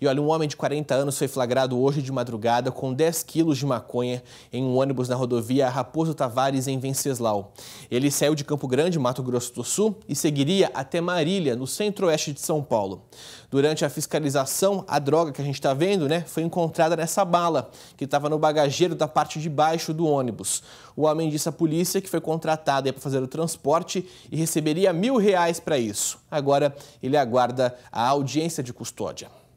E olha, um homem de 40 anos foi flagrado hoje de madrugada com 10 quilos de maconha em um ônibus na rodovia Raposo Tavares, em Venceslau. Ele saiu de Campo Grande, Mato Grosso do Sul, e seguiria até Marília, no centro-oeste de São Paulo. Durante a fiscalização, a droga que a gente está vendo né, foi encontrada nessa bala, que estava no bagageiro da parte de baixo do ônibus. O homem disse à polícia que foi contratado para fazer o transporte e receberia mil reais para isso. Agora ele aguarda a audiência de custódia.